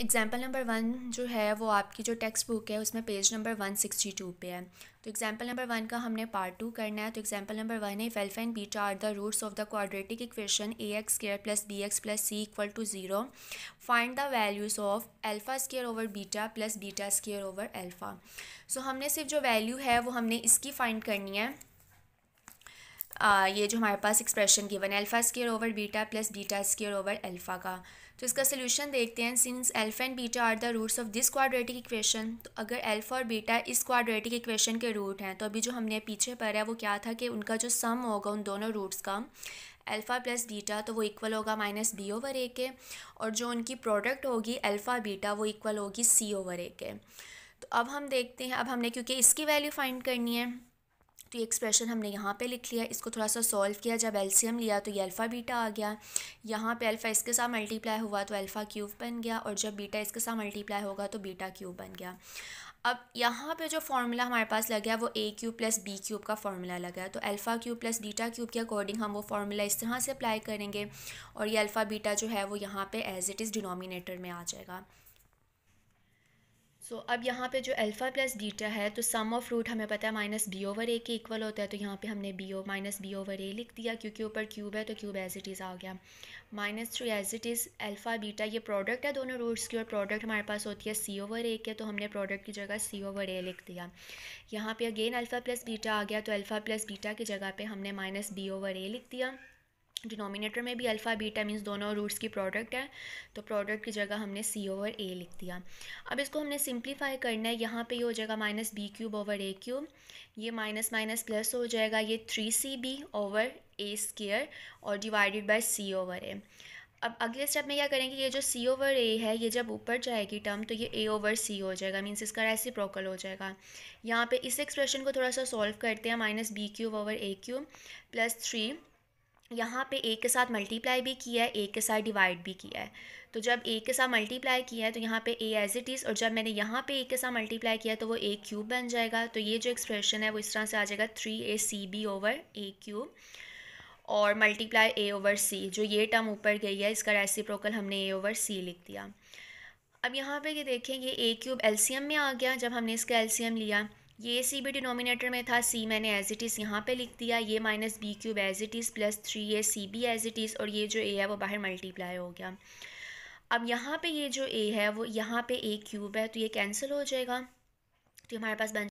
example number one जो है वो आपकी जो टेक्स्ट बुक है उसमें page number one sixty two पे है तो एग्ज़ाम्पल नंबर वन का हमने पार्ट टू करना है तो एग्ज़ाम्पल नंबर वन है alpha and beta are the roots of the quadratic equation A X square plus B X plus C equal to zero find the values of alpha square over beta plus beta square over alpha so हमने सिर्फ जो value है वो हमने इसकी find करनी है आ, ये जो हमारे पास expression given alpha square over beta plus beta square over alpha का तो इसका सोल्यूशन देखते हैं since alpha and beta are the roots of this quadratic equation तो अगर अल्फ़ा और बीटा इस क्वाड्रेटिक इक्वेशन के रूट हैं तो अभी जो हमने पीछे पढ़ा है वो क्या था कि उनका जो सम होगा उन दोनों रूट्स का अल्फ़ा प्लस बीटा तो वो इक्वल होगा माइनस बी ओवर ए के और जो उनकी प्रोडक्ट होगी अल्फ़ा बीटा वो इक्वल होगी सी ओवर ए के तो अब हम देखते हैं अब हमने क्योंकि इसकी वैल्यू फाइंड करनी है तो ये एक्सप्रेशन हमने यहाँ पे लिख लिया इसको थोड़ा सा सॉल्व किया जब एल्सीयम लिया तो ये अल्फ़ा बीटा आ गया यहाँ पे अल्फ़ा इसके साथ मल्टीप्लाई हुआ तो अल्फ़ा क्यूब बन गया और जब बीटा इसके साथ मल्टीप्लाई होगा तो बीटा क्यूब बन गया अब यहाँ पे जो फार्मूला हमारे पास लग गया वो A cube plus B cube का फार्मूला लगा गया तो alpha cube plus beta cube के अकॉर्डिंग हम वो फार्मूला इस तरह से अप्लाई करेंगे और ये अल्फ़ा बीटा जो है वो यहाँ पे एज इट इज़ डिनोमिनेटर में आ जाएगा सो so, अब यहाँ पे जो अल्फ़ा प्लस बीटा है तो सम ऑफ रूट हमें पता है माइनस बी ओवर ए के इक्वल होता है तो यहाँ पे हमने B O minus B over A लिख दिया क्योंकि ऊपर क्यूब है तो क्यूब एज इट इज़ आ गया minus three as it is alpha beta ये प्रोडक्ट है दोनों रूट्स की और प्रोडक्ट हमारे पास होती है सी ओवर ए के तो हमने प्रोडक्ट की जगह सी ओवर ए लिख दिया यहाँ पर अगेन अल्फ़ा प्लस बीटा आ गया तो अल्फ़ा प्लस बीटा की जगह पर हमने माइनस बी ओवर ए लिख दिया डिनोमिनेटर में भी अल्फ़ा बीटा मीन्स दोनों रूट्स की प्रोडक्ट है तो प्रोडक्ट की जगह हमने सी ओवर ए लिख दिया अब इसको हमने सिंप्लीफाई करना है यहाँ पे ये हो जाएगा minus B cube over A cube ये माइनस माइनस प्लस हो जाएगा ये three C B over A square और divided by C over A अब अगले स्टेप में क्या करेंगे ये जो सी ओवर ए है ये जब ऊपर जाएगी टर्म तो ये ए ओवर सी हो जाएगा मीन्स इसका ऐसी प्रोकल हो जाएगा यहाँ पे इस एक्सप्रेशन को थोड़ा सा सॉल्व करते हैं minus B cube over A cube plus three यहाँ पे एक के साथ मल्टीप्लाई भी किया है एक के साथ डिवाइड भी किया है तो जब एक के साथ मल्टीप्लाई किया है तो यहाँ पे ए एज इट इज़ और जब मैंने यहाँ पे एक के साथ मल्टीप्लाई किया तो वो ए क्यूब बन जाएगा तो ये जो एक्सप्रेशन है वो इस तरह से आ जाएगा three A C B over A cube और मल्टीप्लाई ए ओवर सी जो ये टर्म ऊपर गई है इसका रेसिप्रोकल हमने ए ओवर सी लिख दिया अब यहाँ पे ये देखें ये ए क्यूब एलसीएम में आ गया जब हमने इसका एलसीएम लिया ये सी भी डिनोमिनेटर में था सी मैंने एज इट इज़ यहाँ पे लिख दिया ये minus B cube as it is plus three A C B as it is और ये जो ए है वो बाहर मल्टीप्लाई हो गया अब यहाँ पे ये जो ए है वो यहाँ पे ए क्यूब है तो ये कैंसिल हो जाएगा तो हमारे पास बन